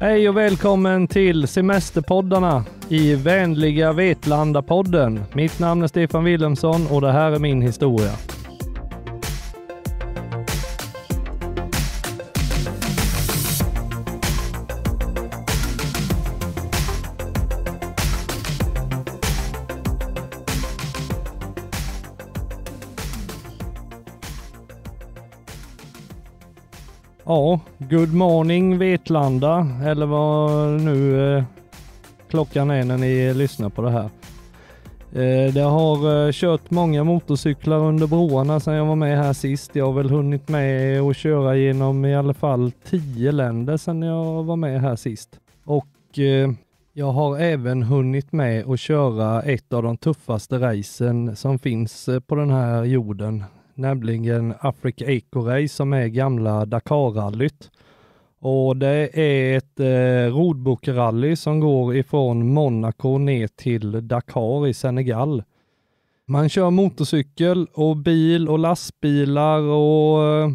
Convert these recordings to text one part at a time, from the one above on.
Hej och välkommen till Semesterpoddarna i vänliga Vetlanda-podden. Mitt namn är Stefan Wilhelmsson och det här är min historia. Good morning Vetlanda, eller vad nu eh, klockan är när ni lyssnar på det här. Eh, det har eh, kört många motorcyklar under broarna sedan jag var med här sist. Jag har väl hunnit med att köra genom i alla fall tio länder sedan jag var med här sist. Och eh, jag har även hunnit med att köra ett av de tuffaste racen som finns eh, på den här jorden nämligen Africa Eco Race som är gamla Dakar-rallyt. Och det är ett eh, rally som går ifrån Monaco ner till Dakar i Senegal. Man kör motorcykel och bil och lastbilar och eh,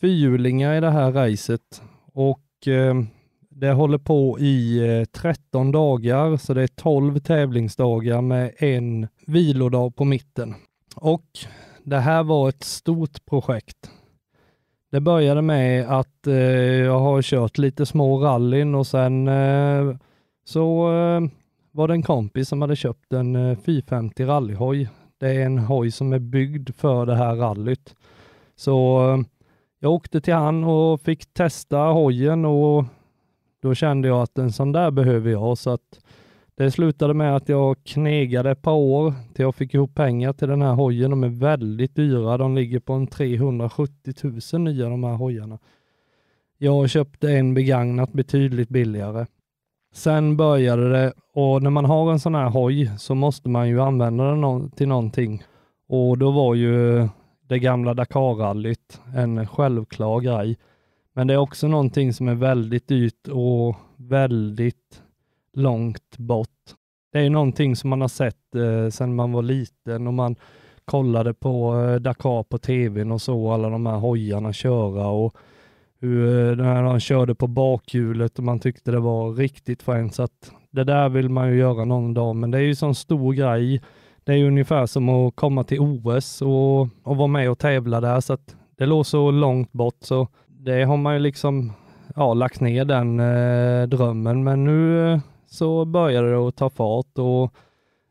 fyrhjulingar i det här racet. Och eh, det håller på i 13 eh, dagar, så det är 12 tävlingsdagar med en vilodag på mitten. Och det här var ett stort projekt. Det började med att eh, jag har kört lite små rallyn och sen eh, så eh, var det en kompis som hade köpt en 450 eh, rallyhoj. Det är en hoj som är byggd för det här rallyt. Så eh, jag åkte till han och fick testa hojen och då kände jag att en sån där behöver jag. Så att det slutade med att jag knegade ett par år till jag fick ihop pengar till den här hojen. De är väldigt dyra. De ligger på en 370 000 nya de här hojarna. Jag köpte en begagnat betydligt billigare. Sen började det och när man har en sån här hoj så måste man ju använda den till någonting. Och då var ju det gamla Dakarrallyt en självklar grej. Men det är också någonting som är väldigt dyrt och väldigt långt bort. Det är ju någonting som man har sett eh, sedan man var liten och man kollade på eh, Dakar på tvn och så alla de här hojarna köra och hur eh, när de körde på bakhjulet och man tyckte det var riktigt fränt. Så att det där vill man ju göra någon dag, men det är ju sån stor grej. Det är ju ungefär som att komma till OS och, och vara med och tävla där, så att det låg så långt bort så det har man ju liksom ja, lagt ner den eh, drömmen, men nu eh, så började det att ta fart och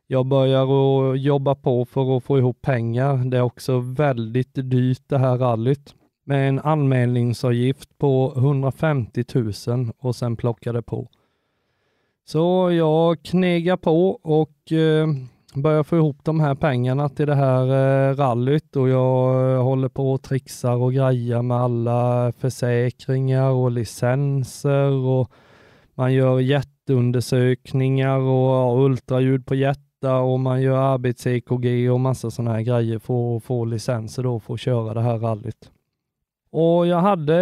jag börjar att jobba på för att få ihop pengar. Det är också väldigt dyrt det här rallyt med en anmälningsavgift på 150 000 och sen plockade på. Så jag knegar på och eh, börjar få ihop de här pengarna till det här eh, rallyt och jag eh, håller på och trixar och grejar med alla försäkringar och licenser och man gör jätte hjärtundersökningar och ultraljud på hjärta och man gör arbets-EKG och massa sådana här grejer för att få licenser då för att köra det här rallyt. Och jag hade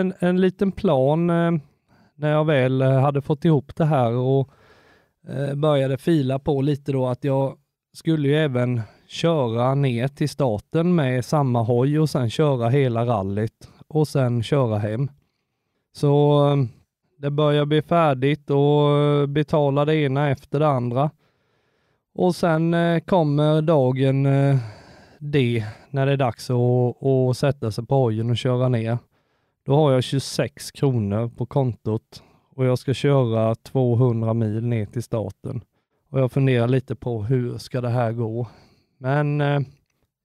en, en liten plan eh, när jag väl eh, hade fått ihop det här och eh, började fila på lite då att jag skulle ju även köra ner till staten med samma hoj och sen köra hela rallyt och sen köra hem. Så det börjar bli färdigt och eh, betala det ena efter det andra. Och sen eh, kommer dagen eh, D när det är dags att, att sätta sig på hojen och köra ner. Då har jag 26 kronor på kontot och jag ska köra 200 mil ner till staten. Och jag funderar lite på hur ska det här gå? Men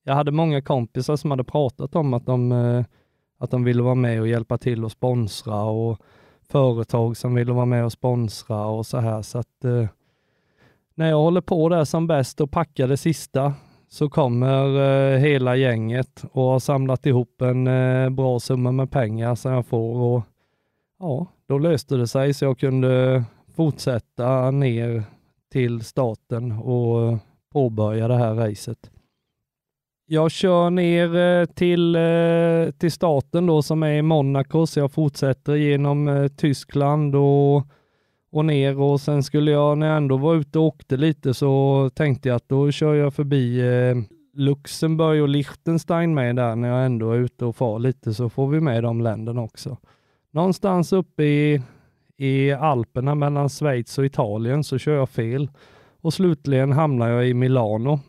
jag hade många kompisar som hade pratat om att de, att de ville vara med och hjälpa till och sponsra och företag som ville vara med och sponsra och så här. Så att, eh, när jag håller på där som bäst och packar det sista så kommer eh, hela gänget och har samlat ihop en eh, bra summa med pengar som jag får. Och, ja, då löste det sig så jag kunde fortsätta ner till staten och påbörja det här racet. Jag kör ner eh, till, eh, till staten då som är i Monaco, så jag fortsätter genom eh, Tyskland och, och ner och sen skulle jag, när jag ändå var ute och åkte lite, så tänkte jag att då kör jag förbi Luxemburg och Liechtenstein med där när jag ändå är ute och far lite, så får vi med de länderna också. Någonstans uppe i, i Alperna mellan Schweiz och Italien så kör jag fel och slutligen hamnar jag i Milano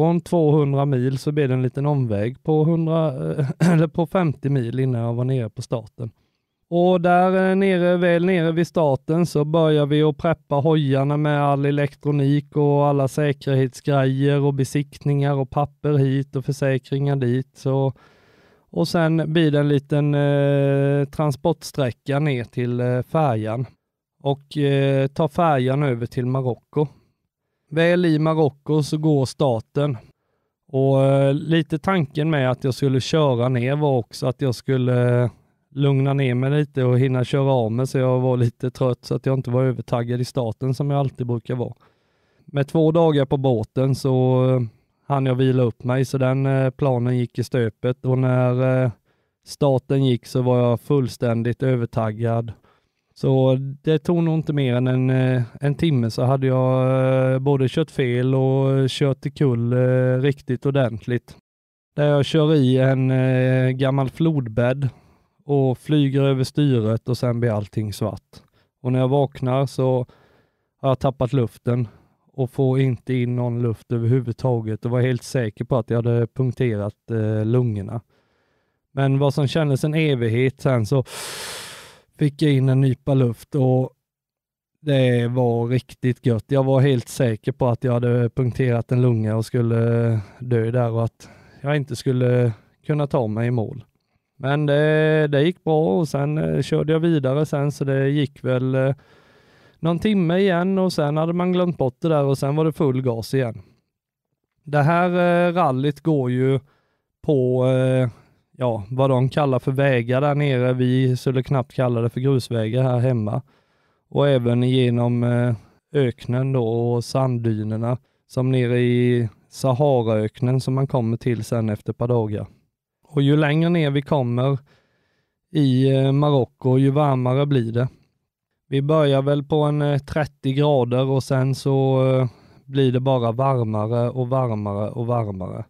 från 200 mil så blev det en liten omväg på, 100, eh, eller på 50 mil innan jag var nere på starten. Och där eh, nere, väl nere vid starten så börjar vi att preppa hojarna med all elektronik och alla säkerhetsgrejer och besiktningar och papper hit och försäkringar dit. Så, och sen blir det en liten eh, transportsträcka ner till eh, färjan och eh, tar färjan över till Marocko Väl i Marocko så går starten. Och eh, lite tanken med att jag skulle köra ner var också att jag skulle eh, lugna ner mig lite och hinna köra av mig så jag var lite trött så att jag inte var övertaggad i starten som jag alltid brukar vara. Med två dagar på båten så eh, hann jag vila upp mig så den planen gick i stöpet och när starten gick så var jag fullständigt övertaggad så det tog nog inte mer än en, eh, en timme så hade jag eh, både kört fel och kört kul eh, riktigt ordentligt. Där jag kör i en gammal flodbädd och flyger över styret och sen blir allting svart. Och när jag vaknar så har jag tappat luften och får inte in någon luft överhuvudtaget och var helt säker på att jag hade punkterat lungorna. Men vad som kändes en evighet sen så fick jag in en nypa luft och det var riktigt gött. Jag var helt säker på att jag hade punkterat en lunga och skulle dö där och att jag inte skulle kunna ta mig i mål. Men det, det gick bra och sen eh, körde jag vidare sen så det gick väl eh, någon timme igen och sen hade man glömt bort det där och sen var det full gas igen. Det här eh, rallyt går ju på ja, vad de kallar för vägar där nere. Vi skulle knappt kalla det för grusvägar här hemma. Och även genom eh, öknen då och sanddynerna som nere i Saharaöknen som man kommer till sen efter ett par dagar. Och ju längre ner vi kommer i eh, Marocko, ju varmare blir det. Vi börjar väl på en 30 eh, grader och sen så blir det bara varmare och varmare och varmare.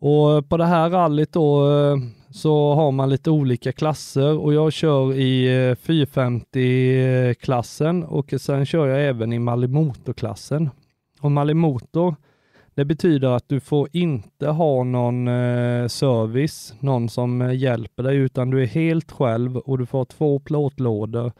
Och på det här rallyt då eh, så har man lite olika klasser och jag kör i 450-klassen eh, och sen kör jag även i Malimoto-klassen. Och Malimoto, det betyder att du får inte ha någon eh, service, någon som hjälper dig, utan du är helt själv och du får två plåtlådor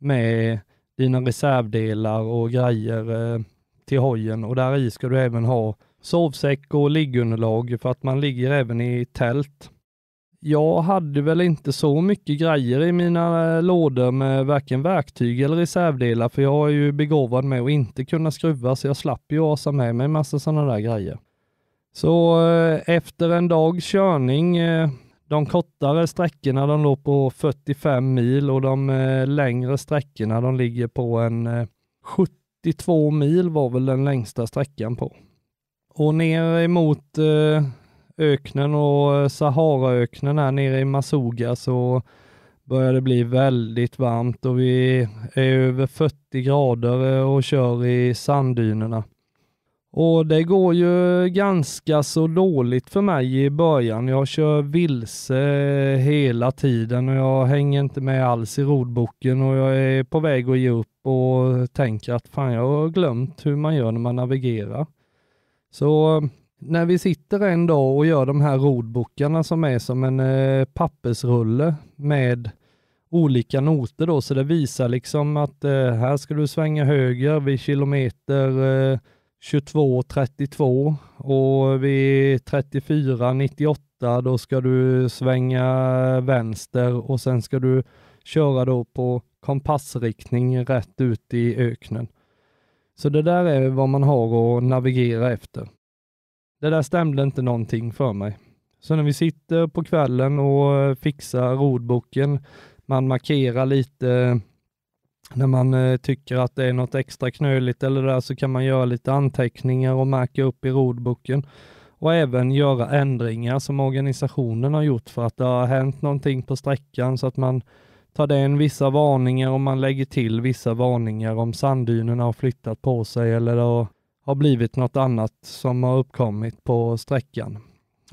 med dina reservdelar och grejer till hojen och där i ska du även ha sovsäck och liggunderlag för att man ligger även i tält. Jag hade väl inte så mycket grejer i mina eh, lådor med varken verktyg eller reservdelar för jag är ju begåvad med att inte kunna skruva så jag slapp ju asa med mig massa sådana där grejer. Så eh, efter en dags körning, eh, de kortare sträckorna de låg på 45 mil och de längre sträckorna de ligger på en 72 mil var väl den längsta sträckan på. Och ner emot eh, öknen och eh, Saharaöknen här nere i Masuga så börjar det bli väldigt varmt och vi är över 40 grader eh, och kör i sanddynerna. Och det går ju ganska så dåligt för mig i början. Jag kör vilse hela tiden och jag hänger inte med alls i rodboken och jag är på väg att ge upp och tänker att fan, jag har glömt hur man gör när man navigerar. Så när vi sitter en dag och gör de här rodbookarna som är som en eh, pappersrulle med olika noter då, så det visar liksom att eh, här ska du svänga höger vid kilometer eh, 22.32 och vid 34.98 då ska du svänga vänster och sen ska du köra då på kompassriktning rätt ut i öknen. Så det där är vad man har att navigera efter. Det där stämde inte någonting för mig. Så när vi sitter på kvällen och fixar rodboken, man markerar lite när man eh, tycker att det är något extra knöligt eller där så kan man göra lite anteckningar och märka upp i rodboken och även göra ändringar som organisationen har gjort för att det har hänt någonting på sträckan så att man tar den vissa varningar och man lägger till vissa varningar om sanddynerna har flyttat på sig eller det har blivit något annat som har uppkommit på sträckan.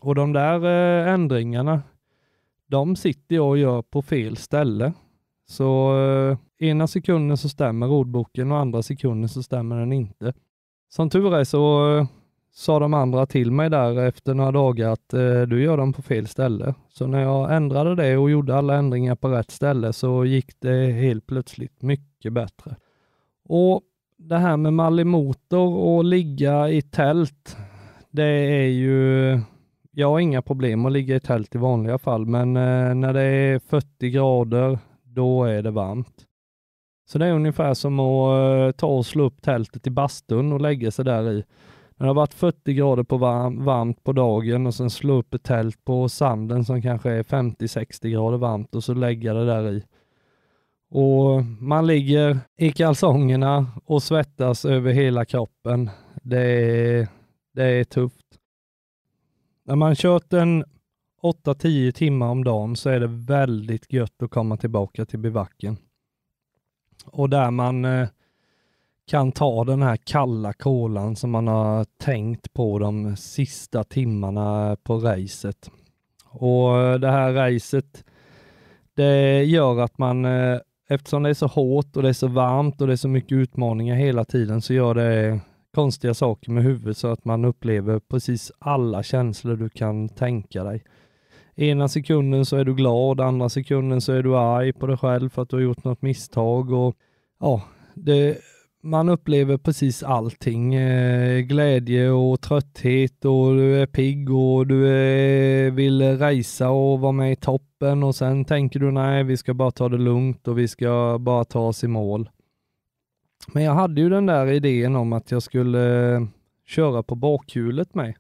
Och de där eh, ändringarna, de sitter jag och gör på fel ställe. Så eh, ena sekunden så stämmer ordboken och andra sekunden så stämmer den inte. Som tur är så eh, sa de andra till mig där efter några dagar att eh, du gör dem på fel ställe. Så när jag ändrade det och gjorde alla ändringar på rätt ställe så gick det helt plötsligt mycket bättre. Och det här med Mallimotor och ligga i tält, det är ju... Jag har inga problem att ligga i tält i vanliga fall, men eh, när det är 40 grader, då är det varmt. Så det är ungefär som att eh, ta och slå upp tältet i bastun och lägga sig där i. När det har varit 40 grader på varm, varmt på dagen och sen slå upp ett tält på sanden som kanske är 50-60 grader varmt och så lägga det där i. Och man ligger i kalsongerna och svettas över hela kroppen. Det är, det är tufft. När man kört en 8-10 timmar om dagen så är det väldigt gött att komma tillbaka till bivacken. Och där man eh, kan ta den här kalla kolan som man har tänkt på de sista timmarna på racet. Och det här racet, det gör att man, eh, eftersom det är så hårt och det är så varmt och det är så mycket utmaningar hela tiden, så gör det konstiga saker med huvudet så att man upplever precis alla känslor du kan tänka dig. Ena sekunden så är du glad, andra sekunden så är du arg på dig själv för att du har gjort något misstag och ja, det man upplever precis allting. Eh, glädje och trötthet och du är pigg och du vill resa och vara med i toppen och sen tänker du nej, vi ska bara ta det lugnt och vi ska bara ta oss i mål. Men jag hade ju den där idén om att jag skulle eh, köra på bakhjulet med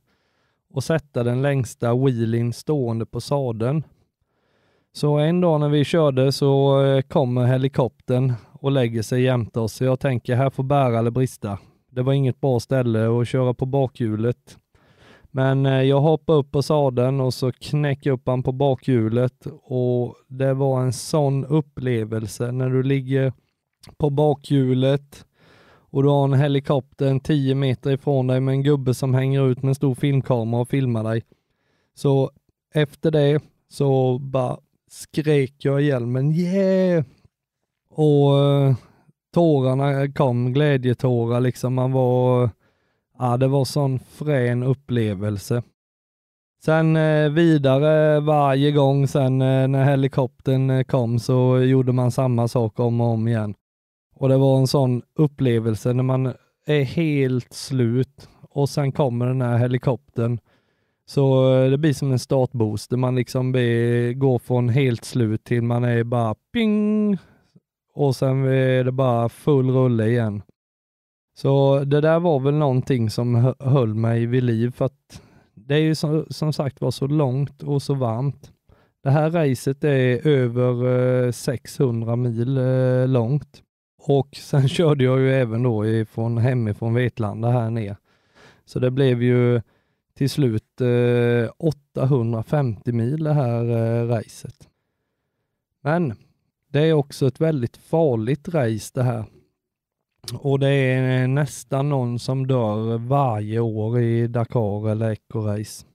och sätta den längsta wheelin stående på sadeln. Så en dag när vi körde så eh, kommer helikoptern och lägger sig jämte oss, så jag tänker här får bära eller brista. Det var inget bra ställe att köra på bakhjulet. Men eh, jag hoppar upp på sadeln och så knäckte upp han på bakhjulet och det var en sån upplevelse när du ligger på bakhjulet och du har en helikopter en 10 meter ifrån dig med en gubbe som hänger ut med en stor filmkamera och filmar dig. Så efter det så bara skrek jag ihjäl men yeah! Och eh, tårarna eh, kom, glädjetårar liksom. Man var, ja det var sån frän upplevelse. Sen eh, vidare varje gång sen när helikoptern kom så gjorde man samma sak om och om igen. Och det var en sån upplevelse när man är helt slut och sen kommer den här helikoptern. Så det blir som en startboost där man liksom be, går från helt slut till man är bara ping och sen är det bara full rulle igen. Så det där var väl någonting som höll mig vid liv för att det är ju som, som sagt var så långt och så varmt. Det här racet är över 600 eh, mil eh, långt och sen körde jag ju även då ifrån hemifrån Vetlanda här ner. Så det blev ju till slut 850 eh, mil det här racet. Men det är också ett väldigt farligt race det här. Och det är nästan någon som dör varje år i Dakar eller Eco-race.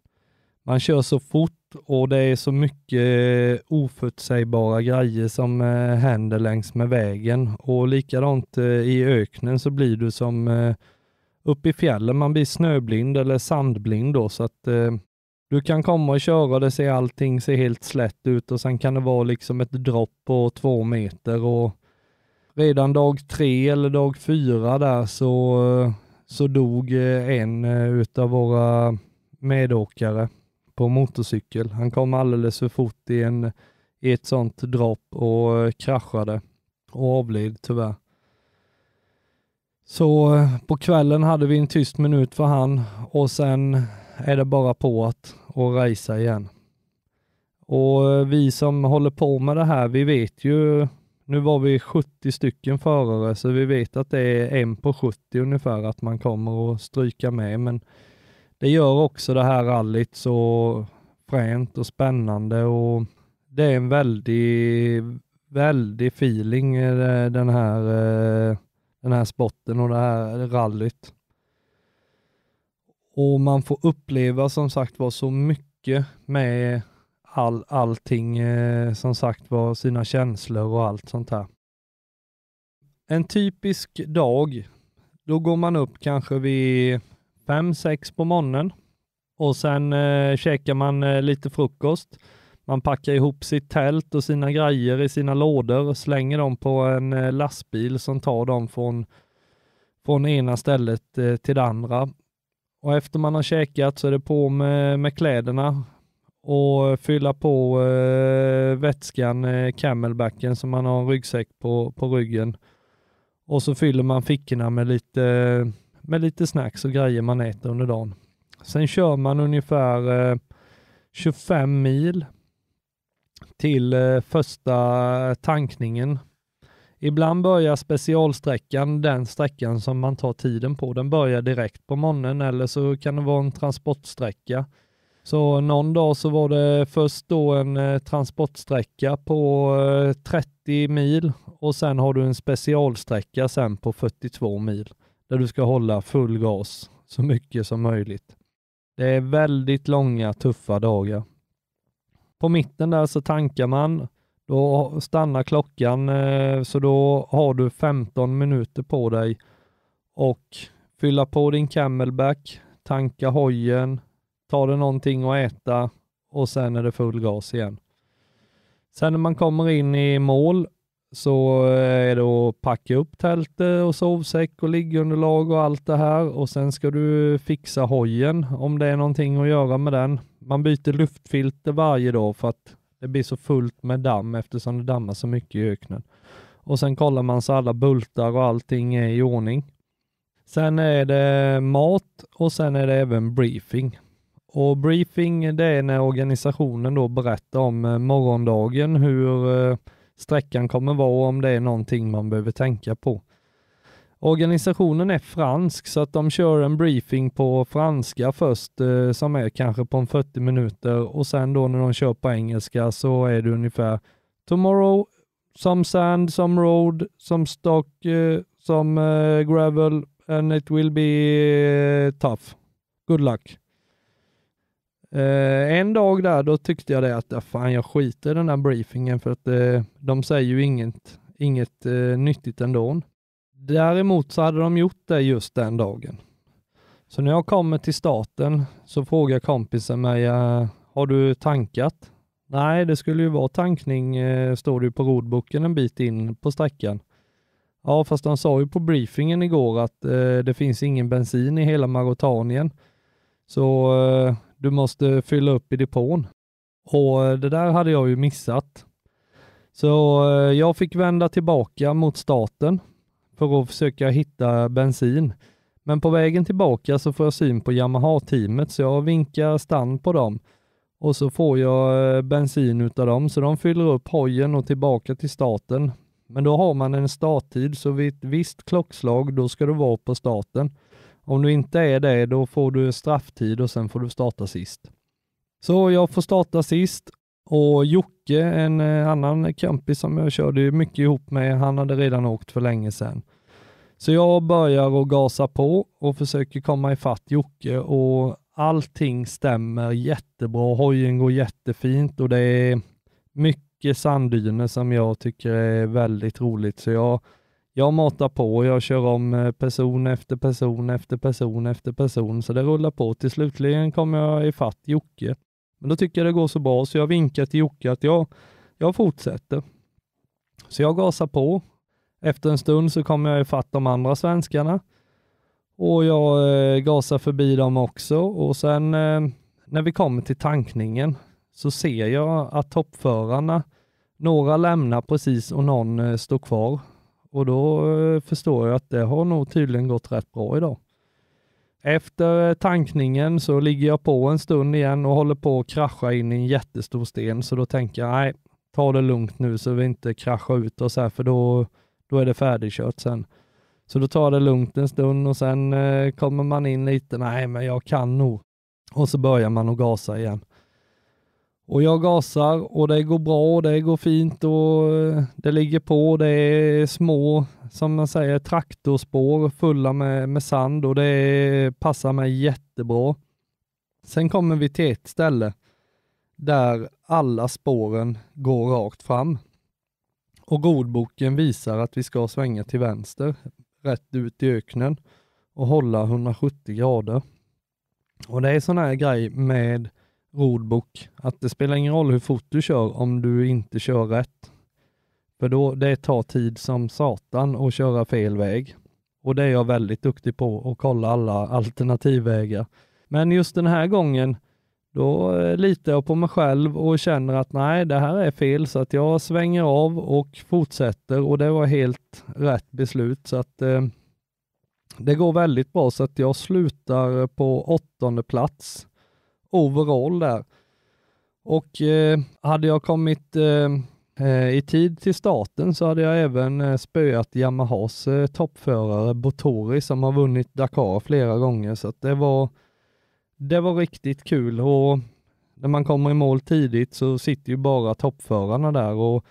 Man kör så fort och det är så mycket eh, oförutsägbara grejer som eh, händer längs med vägen och likadant eh, i öknen så blir du som uppe i fjällen, man blir snöblind eller sandblind då så att du kan komma och köra, det ser allting ser helt slätt ut och sen kan det vara liksom ett dropp på två meter och redan dag tre eller dag fyra där så, så dog eh, en eh, utav våra medåkare på motorcykel. Han kom alldeles för fort i, en, i ett sånt dropp och eh, kraschade och avled tyvärr. Så på kvällen hade vi en tyst minut för han och sen är det bara på att och racea igen. Och eh, vi som håller på med det här, vi vet ju, nu var vi 70 stycken förare, så vi vet att det är en på 70 ungefär att man kommer att stryka med, men det gör också det här rallyt så fränt och spännande och det är en väldig väldigt feeling eh, den här, eh, den här spotten och det här rallyt. Och man får uppleva som sagt var så mycket med all, allting, eh, som sagt var sina känslor och allt sånt här. En typisk dag, då går man upp kanske vid fem sex på morgonen och sen eh, käkar man eh, lite frukost. Man packar ihop sitt tält och sina grejer i sina lådor och slänger dem på en eh, lastbil som tar dem från, från ena stället eh, till det andra. Och efter man har käkat så är det på med, med kläderna och fylla på eh, vätskan, eh, camelbacken, som man har en ryggsäck på, på ryggen. Och så fyller man fickorna med lite, med lite snacks och grejer man äter under dagen. Sen kör man ungefär eh, 25 mil till eh, första tankningen Ibland börjar specialsträckan, den sträckan som man tar tiden på, den börjar direkt på morgonen eller så kan det vara en transportsträcka. Så någon dag så var det först då en eh, transportsträcka på 30 eh, mil och sen har du en specialsträcka sen på 42 mil där du ska hålla full gas så mycket som möjligt. Det är väldigt långa, tuffa dagar. På mitten där så tankar man då stannar klockan, eh, så då har du 15 minuter på dig och fylla på din camelback, tanka hojen, ta dig någonting att äta och sen är det full gas igen. Sen när man kommer in i mål så eh, är det att packa upp tältet eh, och sovsäck och liggunderlag och allt det här och sen ska du fixa hojen om det är någonting att göra med den. Man byter luftfilter varje dag för att det blir så fullt med damm eftersom det dammar så mycket i öknen. Och sen kollar man så alla bultar och allting är i ordning. Sen är det mat och sen är det även briefing. Och briefing det är när organisationen då berättar om eh, morgondagen, hur eh, sträckan kommer vara och om det är någonting man behöver tänka på. Organisationen är fransk så att de kör en briefing på franska först eh, som är kanske på en 40 minuter och sen då när de kör på engelska så är det ungefär Tomorrow, some sand, some road, some stock, eh, some eh, gravel and it will be tough. Good luck. en dag där då tyckte jag det att fan jag skiter i den här briefingen för att de säger ju inget, inget nyttigt ändå. Däremot så hade de gjort det just den dagen. Så när jag kommer till staten så frågar kompisen mig, eh, har du tankat? Nej, det skulle ju vara tankning, eh, står det ju på rodboken en bit in på sträckan. Ja, fast de sa ju på briefingen igår att eh, det finns ingen bensin i hela Marotanien, så du måste fylla upp i depån. Och det där hade jag ju missat. Så jag fick vända tillbaka mot staten för att försöka hitta bensin. Men på vägen tillbaka så får jag syn på Yamaha-teamet så jag vinkar stann på dem och så får jag eh, bensin utav dem så de fyller upp hojen och tillbaka till staten. Men då har man en starttid så vid ett visst klockslag då ska du vara på starten. Om du inte är det då får du strafftid och sen får du starta sist. Så jag får starta sist och Jocke, en eh, annan kompis som jag körde mycket ihop med, han hade redan åkt för länge sedan. Så jag börjar att gasa på och försöker komma ifatt Jocke och allting stämmer jättebra. Hojen går jättefint och det är mycket sanddyner som jag tycker är väldigt roligt. Så jag, jag matar på och jag kör om eh, person efter person efter person efter person så det rullar på. Till slutligen kommer jag ifatt Jocke men då tycker jag det går så bra, så jag vinkar till Jocke att jag, jag fortsätter. Så jag gasar på. Efter en stund så kommer jag ifatt de andra svenskarna och jag eh, gasar förbi dem också och sen eh, när vi kommer till tankningen så ser jag att toppförarna, några lämnar precis och någon eh, står kvar och då eh, förstår jag att det har nog tydligen gått rätt bra idag. Efter eh, tankningen så ligger jag på en stund igen och håller på att krascha in i en jättestor sten, så då tänker jag nej, ta det lugnt nu så vi inte kraschar ut oss här, för då, då är det färdigkört sen. Så då tar det lugnt en stund och sen eh, kommer man in lite, nej men jag kan nog. Och så börjar man att gasa igen. Och jag gasar och det går bra och det går fint och eh, det ligger på. Det är små, som man säger, traktorspår fulla med, med sand och det passar mig jättebra. Sen kommer vi till ett ställe där alla spåren går rakt fram. Och godboken visar att vi ska svänga till vänster, rätt ut i öknen och hålla 170 grader. Och det är sån här grej med rodbok, att det spelar ingen roll hur fort du kör om du inte kör rätt. För då, det tar tid som satan att köra fel väg. Och det är jag väldigt duktig på, att kolla alla alternativvägar. Men just den här gången, då eh, litar jag på mig själv och känner att nej, det här är fel, så att jag svänger av och fortsätter och det var helt rätt beslut. Så att eh, det går väldigt bra, så att jag slutar på åttonde plats overall där. Och eh, hade jag kommit eh, eh, i tid till starten så hade jag även eh, spöat Yamahas eh, toppförare Botori som har vunnit Dakar flera gånger så det var, det var riktigt kul och när man kommer i mål tidigt så sitter ju bara toppförarna där och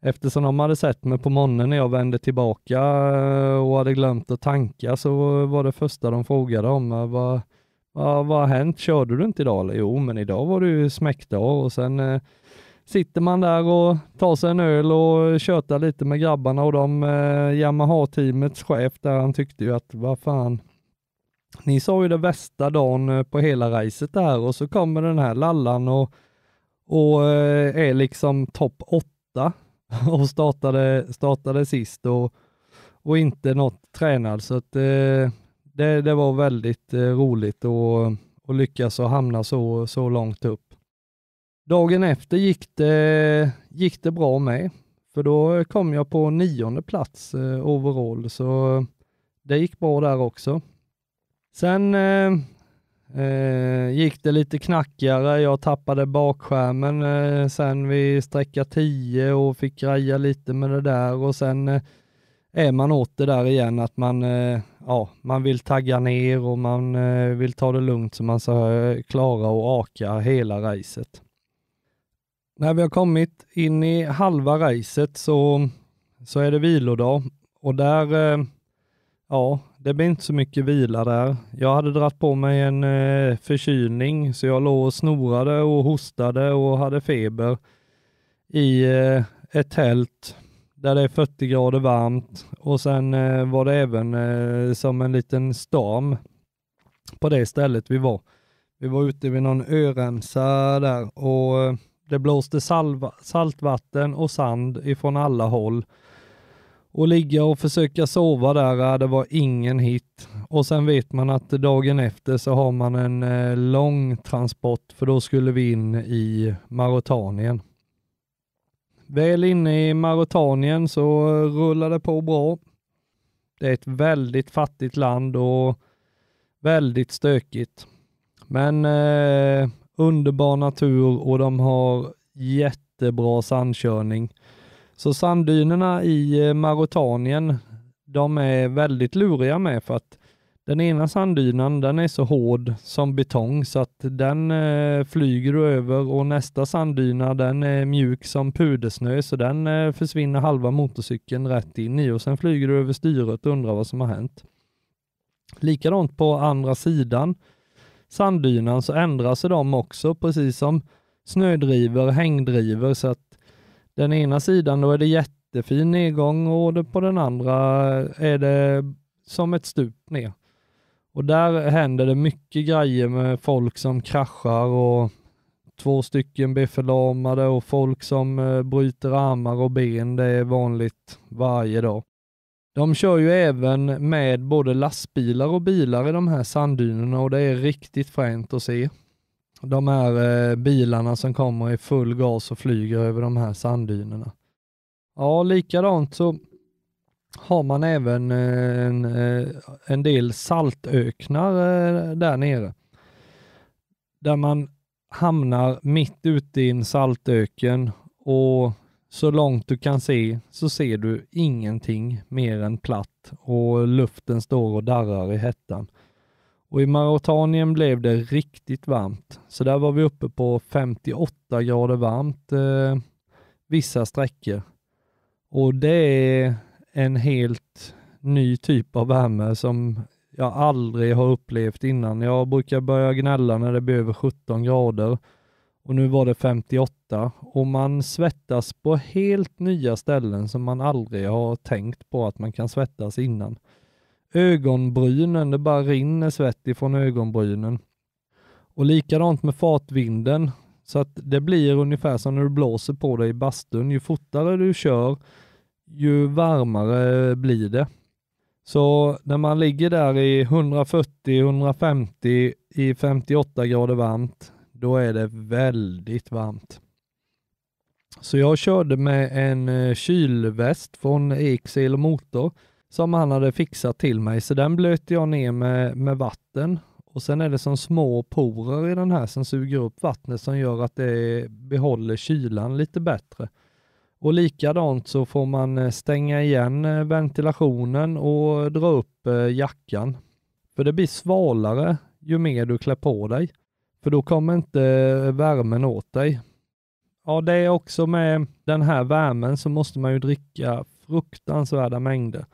eftersom de hade sett mig på morgonen när jag vände tillbaka eh, och hade glömt att tanka så var det första de frågade om vad vad, vad har hänt? Körde du inte idag? Eller? Jo, men idag var det ju smäckdag och sen eh, sitter man där och tar sig en öl och tjötar lite med grabbarna och de eh, Yamaha-teamets chef där han tyckte ju att vad fan, ni sa ju det bästa dagen eh, på hela racet där och så kommer den här lallan och, och eh, är liksom topp åtta och startade, startade sist och, och inte något tränad så att eh, det, det var väldigt eh, roligt att, att lyckas och hamna så, så långt upp. Dagen efter gick det, gick det bra med, för då kom jag på nionde plats eh, overall, så det gick bra där också. Sen eh, eh, gick det lite knackigare. Jag tappade bakskärmen eh, sen vid sträcka 10 och fick greja lite med det där och sen eh, är man åter där igen att man, eh, ja, man vill tagga ner och man eh, vill ta det lugnt så man ska eh, klara och aka hela racet. När vi har kommit in i halva racet så, så är det vilodag och där, ja, det blir inte så mycket vila där. Jag hade dratt på mig en förkylning så jag låg och snorade och hostade och hade feber i ett tält där det är 40 grader varmt och sen eh, var det även eh, som en liten storm på det stället vi var. Vi var ute vid någon öremsa där och eh, det blåste salva, saltvatten och sand ifrån alla håll. Och ligga och försöka sova där, eh, det var ingen hit. Och sen vet man att dagen efter så har man en eh, lång transport för då skulle vi in i Marotanien. Väl inne i Mauritanien så rullar det på bra. Det är ett väldigt fattigt land och väldigt stökigt. Men eh, underbar natur och de har jättebra sandkörning. Så sanddynerna i eh, Mauritanien, de är väldigt luriga med för att den ena sanddynan den är så hård som betong så att den eh, flyger du över och nästa sanddyna den är mjuk som pudersnö så den eh, försvinner halva motorcykeln rätt in i och sen flyger du över styret och undrar vad som har hänt. Likadant på andra sidan sanddynan så ändrar sig de också precis som snödriver, hängdriver så att den ena sidan då är det jättefin nedgång och på den andra är det som ett stup ner. Och där händer det mycket grejer med folk som kraschar och två stycken blir förlamade och folk som eh, bryter armar och ben. Det är vanligt varje dag. De kör ju även med både lastbilar och bilar i de här sanddynerna och det är riktigt fränt att se. De här eh, bilarna som kommer i full gas och flyger över de här sanddynerna. Ja, likadant så har man även eh, en, eh, en del saltöknar eh, där nere. Där man hamnar mitt ute i en saltöken och så långt du kan se så ser du ingenting mer än platt och luften står och darrar i hettan. Och i Marotanien blev det riktigt varmt, så där var vi uppe på 58 grader varmt eh, vissa sträckor. Och det är en helt ny typ av värme som jag aldrig har upplevt innan. Jag brukar börja gnälla när det blir över 17 grader och nu var det 58 och man svettas på helt nya ställen som man aldrig har tänkt på att man kan svettas innan. Ögonbrynen, det bara rinner svett ifrån ögonbrynen. Och likadant med fartvinden, så att det blir ungefär som när du blåser på dig i bastun. Ju fortare du kör, ju varmare blir det. Så när man ligger där i 140-150 i 58 grader varmt, då är det väldigt varmt. Så jag körde med en eh, kylväst från Exil Motor som han hade fixat till mig, så den blöter jag ner med, med vatten och sen är det som små porer i den här som suger upp vattnet som gör att det behåller kylan lite bättre. Och likadant så får man eh, stänga igen eh, ventilationen och dra upp eh, jackan. För det blir svalare ju mer du klär på dig. För då kommer inte värmen åt dig. Ja, det är också med den här värmen så måste man ju dricka fruktansvärda mängder.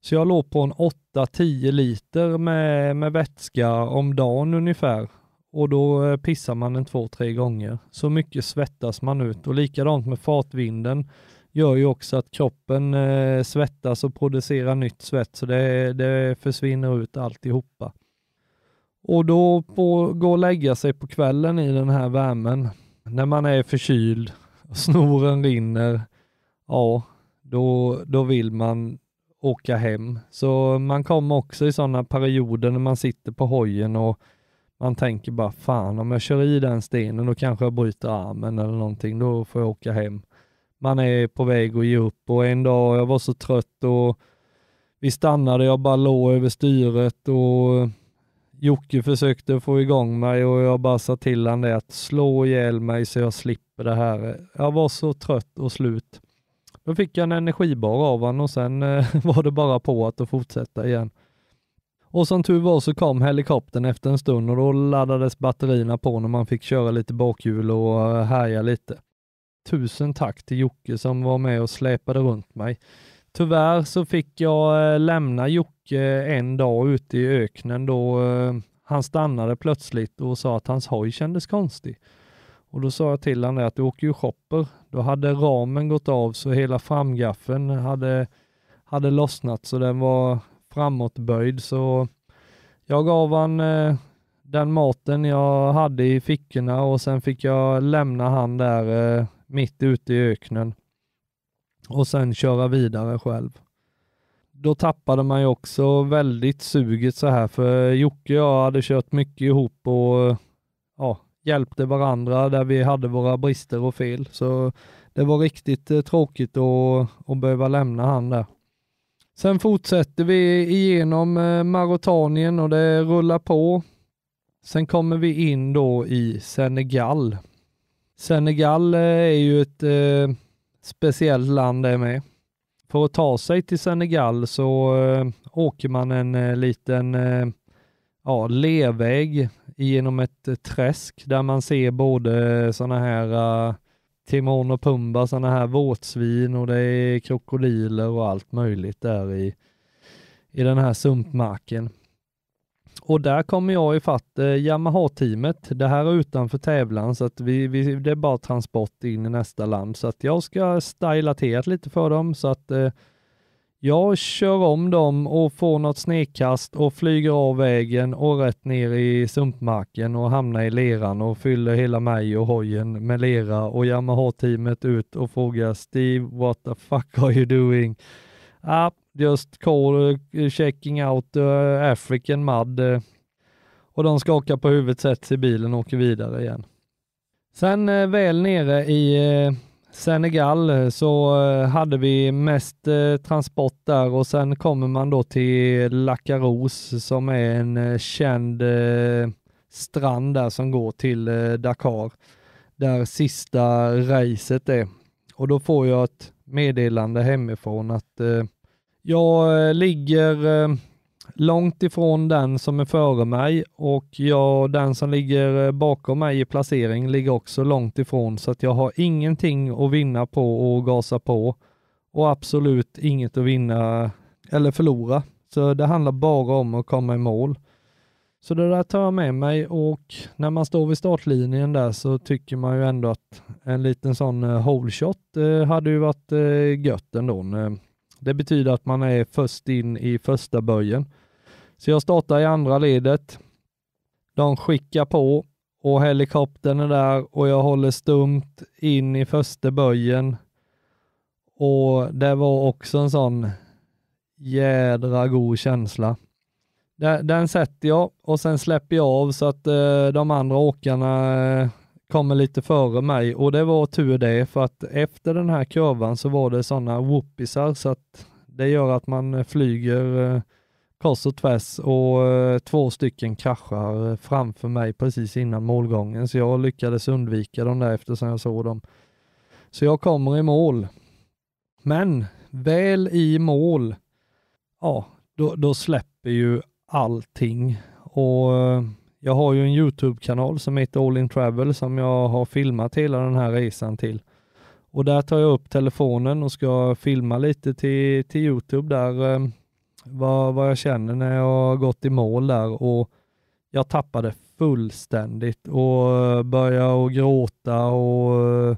Så jag låg på en 8-10 liter med, med vätska om dagen ungefär och då eh, pissar man en två, tre gånger. Så mycket svettas man ut och likadant med fartvinden gör ju också att kroppen eh, svettas och producerar nytt svett så det, det försvinner ut alltihopa. Och då på, gå och lägga sig på kvällen i den här värmen när man är förkyld, och snoren rinner, ja, då, då vill man åka hem. Så man kommer också i sådana perioder när man sitter på hojen och man tänker bara fan om jag kör i den stenen då kanske jag bryter armen eller någonting. Då får jag åka hem. Man är på väg att ge upp och en dag jag var så trött och vi stannade. Jag bara låg över styret och Jocke försökte få igång mig och jag bara sa till honom att slå ihjäl mig så jag slipper det här. Jag var så trött och slut. Då fick jag en energibar av honom och sen eh, var det bara på att fortsätta igen. Och som tur var så kom helikoptern efter en stund och då laddades batterierna på när man fick köra lite bakhjul och eh, härja lite. Tusen tack till Jocke som var med och släpade runt mig. Tyvärr så fick jag eh, lämna Jocke eh, en dag ute i öknen då han stannade plötsligt och sa att hans hoj kändes konstig. Och då sa jag till honom att du åker ju shopper. Då hade ramen gått av så hela framgaffeln hade, hade lossnat så den var framåtböjd så jag gav han eh, den maten jag hade i fickorna och sen fick jag lämna han där eh, mitt ute i öknen och sen köra vidare själv. Då tappade man ju också väldigt suget så här för Jocke och jag hade kört mycket ihop och ja, hjälpte varandra där vi hade våra brister och fel. Så det var riktigt eh, tråkigt att, att behöva lämna han där. Sen fortsätter vi igenom eh, Marotanien och det rullar på. Sen kommer vi in då i Senegal. Senegal eh, är ju ett eh, speciellt land det med. För att ta sig till Senegal så eh, åker man en eh, liten eh, ja, leväg genom ett träsk där man ser både sådana här Timon och Pumba, sådana här våtsvin och det är krokodiler och allt möjligt där i, i den här sumpmarken. Och där kommer jag ifatt eh, Yamaha-teamet. Det här är utanför tävlan så att vi, vi, det är bara transport in i nästa land. Så att jag ska styla till lite för dem så att eh, jag kör om dem och får något snedkast och flyger av vägen och rätt ner i sumpmarken och hamnar i leran och fyller hela mig och hojen med lera och Yamaha-teamet ut och frågar Steve, what the fuck are you doing? Ah, just call, eh, checking out eh, African mud. Eh. Och de skakar på huvudet, sätter sig i bilen och åker vidare igen. Sen väl nere i Senegal eh, så eh, hade vi mest eh, transport där och sen kommer man då till Lakaros som är en känd strand där som går till Dakar där sista racet är. Och då får jag ett meddelande hemifrån att jag ligger långt ifrån den som är före mig och jag, den som ligger eh, bakom mig i placering ligger också långt ifrån så att jag har ingenting att vinna på att gasa på och absolut inget att vinna eller förlora. Så det handlar bara om att komma i mål. Så det där tar jag med mig och när man står vid startlinjen där så tycker man ju ändå att en liten sån eh, hole shot eh, hade ju varit gött ändå det betyder att man är först in i första böjen. Så jag startar i andra ledet. De skickar på och helikoptern är där och jag håller stumt in i första böjen. Och det var också en sån jädra god känsla. Den, sätter jag och sen släpper jag av så att eh, de andra åkarna eh, kommer lite före mig och det var tur det, för att efter den här kurvan så var det sådana whoopisar så att det gör att man eh, flyger eh, kors och tvärs och eh, två stycken kraschar framför mig precis innan målgången, så jag lyckades undvika dem där eftersom jag såg dem. Så jag kommer i mål. Men väl i mål, ja, då, då släpper ju allting och jag har ju en Youtube-kanal som heter All In Travel som jag har filmat hela den här resan till. Och där tar jag upp telefonen och ska filma lite till, till Youtube där, eh, vad, vad jag känner när jag har gått i mål där och jag tappade fullständigt och eh, började och gråta och eh,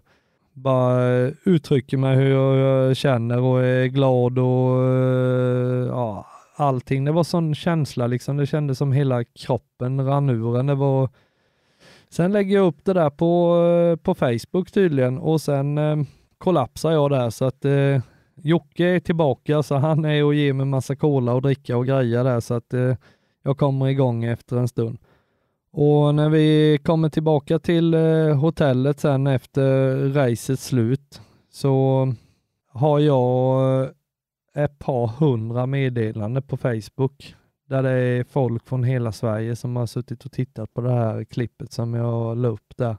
bara uttrycker mig hur jag känner och är glad och eh, ja, allting. Det var sån känsla liksom. Det kändes som hela kroppen rann ur en. Det var... Sen lägger jag upp det där på, eh, på Facebook tydligen och sen eh, kollapsar jag där så att eh, Jocke är tillbaka så han är och ger mig massa cola och dricka och grejer där så att eh, jag kommer igång efter en stund. Och när vi kommer tillbaka till eh, hotellet sen efter racets slut så har jag eh, ett par hundra meddelanden på Facebook där det är folk från hela Sverige som har suttit och tittat på det här klippet som jag la upp där.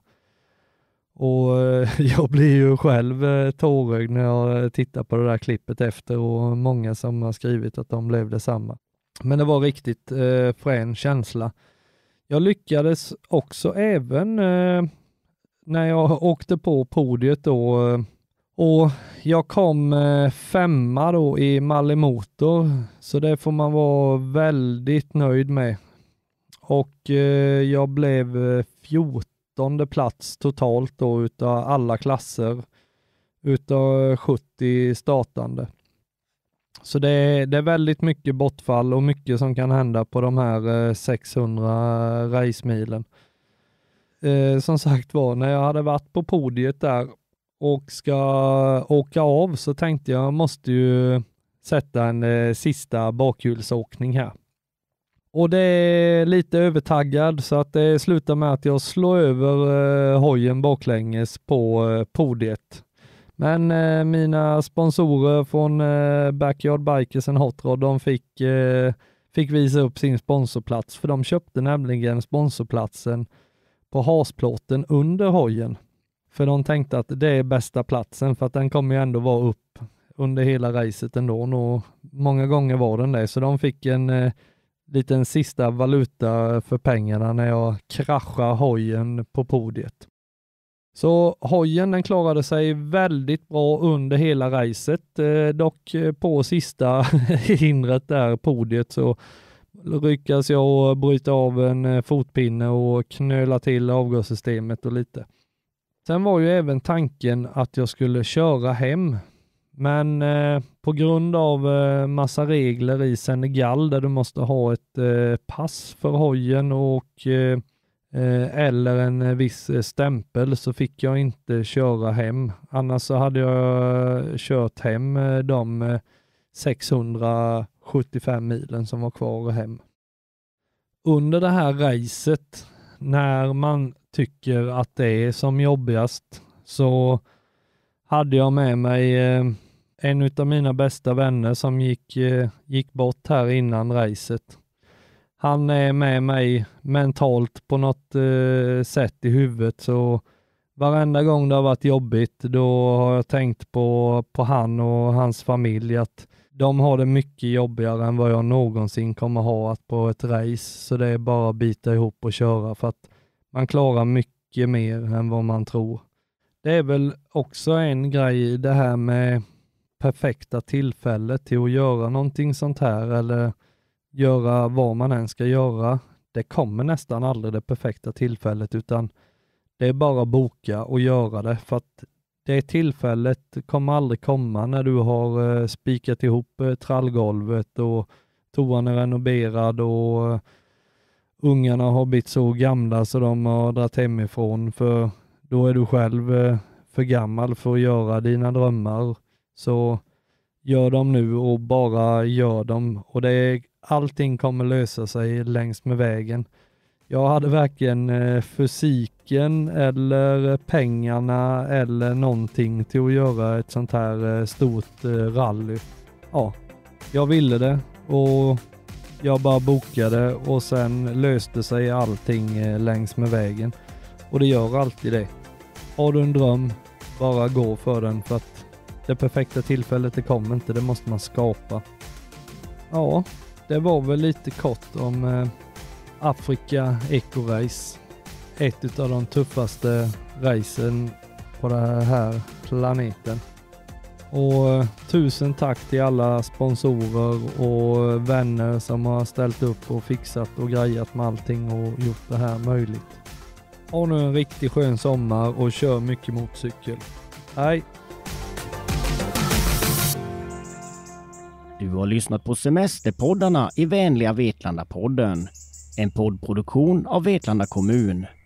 Och eh, jag blir ju själv eh, tårögd när jag tittar på det där klippet efter och många som har skrivit att de blev detsamma. Men det var riktigt eh, frän känsla. Jag lyckades också även eh, när jag åkte på podiet då eh, och jag kom eh, femma då i Malle Motor, så det får man vara väldigt nöjd med. Och eh, jag blev 14 eh, plats totalt då utav alla klasser utav 70 startande. Så det är, det är väldigt mycket bortfall och mycket som kan hända på de här 600 racemilen. Eh, som sagt var, när jag hade varit på podiet där och ska åka av så tänkte jag måste ju sätta en eh, sista bakhjulsåkning här. Och det är lite övertaggad så att det slutar med att jag slår över eh, hojen baklänges på eh, podiet. Men eh, mina sponsorer från eh, Backyard Bikers and Hot Rod, de fick, eh, fick visa upp sin sponsorplats, för de köpte nämligen sponsorplatsen på hasplåten under hojen. För de tänkte att det är bästa platsen för att den kommer ju ändå vara upp under hela racet ändå. Nog många gånger var den det, så de fick en eh, liten sista valuta för pengarna när jag kraschar hojen på podiet. Så hojen den klarade sig väldigt bra under hela racet, eh, dock på sista hindret där, podiet, så lyckas jag bryta av en eh, fotpinne och knöla till avgassystemet och lite. Sen var ju även tanken att jag skulle köra hem, men eh, på grund av eh, massa regler i Senegal där du måste ha ett eh, pass för hojen och eh, eh, eller en eh, viss stämpel så fick jag inte köra hem. Annars så hade jag kört hem de 675 milen som var kvar hem. Under det här racet, när man tycker att det är som jobbigast så hade jag med mig eh, en av mina bästa vänner som gick, eh, gick bort här innan racet. Han är med mig mentalt på något eh, sätt i huvudet så varenda gång det har varit jobbigt då har jag tänkt på, på han och hans familj att de har det mycket jobbigare än vad jag någonsin kommer ha att på ett race. Så det är bara att bita ihop och köra för att man klarar mycket mer än vad man tror. Det är väl också en grej i det här med perfekta tillfället till att göra någonting sånt här eller göra vad man än ska göra. Det kommer nästan aldrig det perfekta tillfället utan det är bara att boka och göra det för att det tillfället kommer aldrig komma när du har eh, spikat ihop eh, trallgolvet och toan är renoverad och eh, ungarna har blivit så gamla så de har dragit hemifrån för då är du själv eh, för gammal för att göra dina drömmar. Så gör dem nu och bara gör dem. Och det är, allting kommer lösa sig längs med vägen. Jag hade varken eh, fysiken eller pengarna eller någonting till att göra ett sånt här eh, stort rally. Ja, jag ville det och jag bara bokade och sen löste sig allting eh, längs med vägen. Och det gör alltid det. Har du en dröm, bara gå för den för att det perfekta tillfället det kommer inte, det måste man skapa. Ja, det var väl lite kort om eh, Afrika Eco Race. Ett av de tuffaste racen på den här planeten. Och eh, tusen tack till alla sponsorer och vänner som har ställt upp och fixat och grejat med allting och gjort det här möjligt. Ha nu en riktigt skön sommar och kör mycket motorcykel. Hej! Du har lyssnat på Semesterpoddarna i vänliga Vetlanda-podden. En poddproduktion av Vetlanda kommun.